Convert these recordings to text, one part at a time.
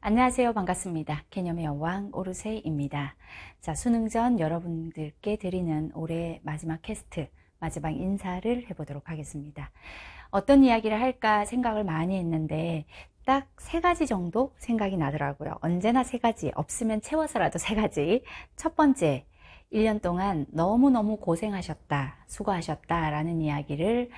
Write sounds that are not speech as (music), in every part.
안녕하세요. 반갑습니다. 개념의 여왕 오르세입니다. 자, 수능 전 여러분들께 드리는 올해 마지막 캐스트, 마지막 인사를 해보도록 하겠습니다. 어떤 이야기를 할까 생각을 많이 했는데, 딱 세 가지 정도 생각이 나더라고요. 언제나 세 가지, 없으면 채워서라도 세 가지. 첫 번째, 1년 동안 너무너무 고생하셨다, 수고하셨다, 라는 이야기를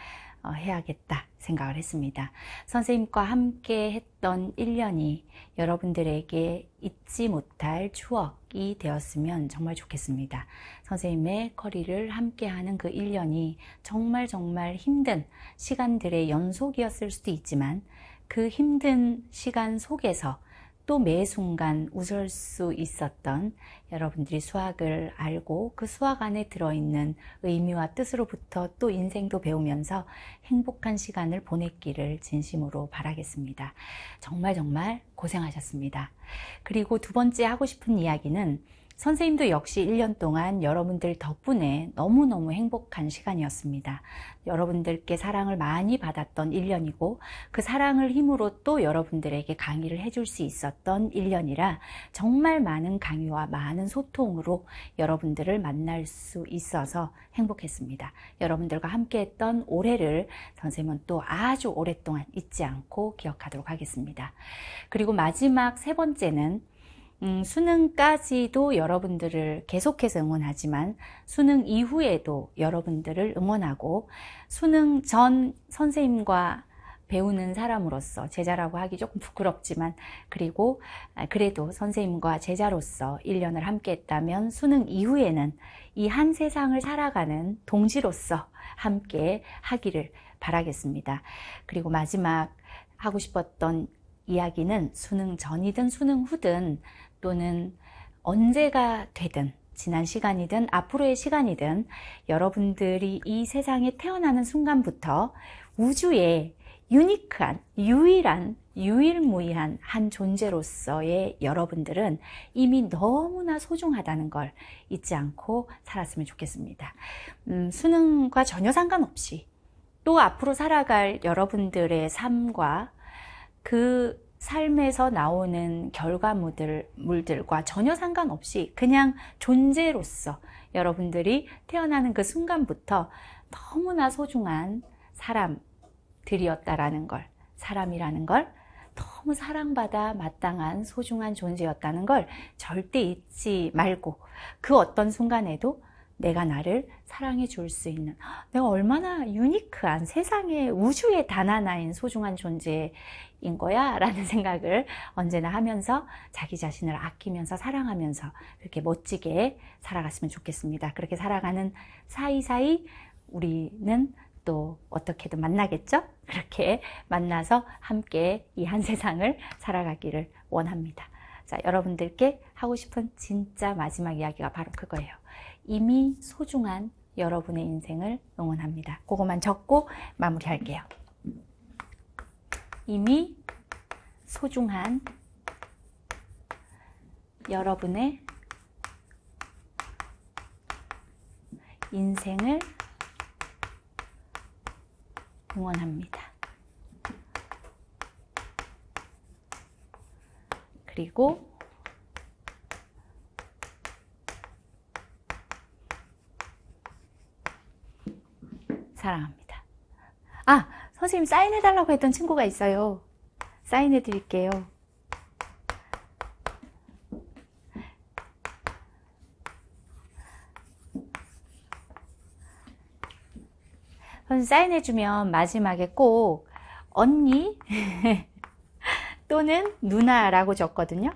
어, 해야겠다 생각을 했습니다. 선생님과 함께 했던 1년이 여러분들에게 잊지 못할 추억이 되었으면 정말 좋겠습니다. 선생님의 커리를 함께하는 그 1년이 정말 정말 힘든 시간들의 연속이었을 수도 있지만 그 힘든 시간 속에서 또매 순간 웃을 수 있었던 여러분들이 수학을 알고 그 수학 안에 들어있는 의미와 뜻으로부터 또 인생도 배우면서 행복한 시간을 보냈기를 진심으로 바라겠습니다. 정말 정말 고생하셨습니다. 그리고 두 번째 하고 싶은 이야기는 선생님도 역시 1년 동안 여러분들 덕분에 너무너무 행복한 시간이었습니다. 여러분들께 사랑을 많이 받았던 1년이고 그 사랑을 힘으로 또 여러분들에게 강의를 해줄 수 있었던 1년이라 정말 많은 강의와 많은 소통으로 여러분들을 만날 수 있어서 행복했습니다. 여러분들과 함께했던 올해를 선생님은 또 아주 오랫동안 잊지 않고 기억하도록 하겠습니다. 그리고 마지막 세 번째는 음, 수능까지도 여러분들을 계속해서 응원하지만 수능 이후에도 여러분들을 응원하고 수능 전 선생님과 배우는 사람으로서 제자라고 하기 조금 부끄럽지만 그리고 아, 그래도 선생님과 제자로서 1년을 함께 했다면 수능 이후에는 이 한 세상을 살아가는 동지로서 함께 하기를 바라겠습니다. 그리고 마지막 하고 싶었던 이야기는 수능 전이든 수능 후든 또는 언제가 되든 지난 시간이든 앞으로의 시간이든 여러분들이 이 세상에 태어나는 순간부터 우주의 유니크한, 유일한, 유일무이한 한 존재로서의 여러분들은 이미 너무나 소중하다는 걸 잊지 않고 살았으면 좋겠습니다. 음, 수능과 전혀 상관없이 또 앞으로 살아갈 여러분들의 삶과 그 삶에서 나오는 결과물들과 전혀 상관없이 그냥 존재로서 여러분들이 태어나는 그 순간부터 너무나 소중한 사람들이었다라는 걸, 사람이라는 걸 너무 사랑받아 마땅한 소중한 존재였다는 걸 절대 잊지 말고 그 어떤 순간에도 내가 나를 사랑해 줄 수 있는 내가 얼마나 유니크한 세상에 우주의 단 하나인 소중한 존재인 거야 (laughs) 라는 생각을 언제나 하면서 자기 자신을 아끼면서 사랑하면서 그렇게 멋지게 살아갔으면 좋겠습니다 그렇게 살아가는 사이사이 우리는 또 어떻게든 만나겠죠 그렇게 만나서 함께 이 한 세상을 살아가기를 원합니다 자 여러분들께 하고 싶은 진짜 마지막 이야기가 바로 그거예요 이미 소중한 여러분의 인생을 응원합니다. 그것만 적고 마무리할게요. 이미 소중한 여러분의 인생을 응원합니다. 그리고 사랑합니다. 아, 선생님 사인해달라고 했던 친구가 있어요. 사인해드릴게요. 선생님 사인해주면 마지막에 꼭 언니 (laughs) 또는 누나라고 적거든요.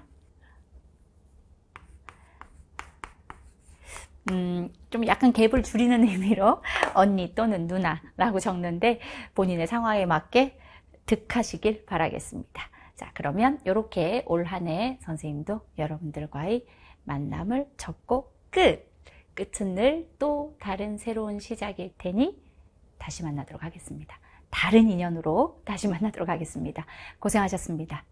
음, 좀 약간 갭을 줄이는 (laughs) 의미로 언니 또는 누나라고 적는데 본인의 상황에 맞게 득하시길 바라겠습니다. 자, 그러면 이렇게 올 한 해 선생님도 여러분들과의 만남을 적고 끝! 끝은 늘 또 다른 새로운 시작일 테니 다시 만나도록 하겠습니다. 다른 인연으로 다시 만나도록 하겠습니다. 고생하셨습니다.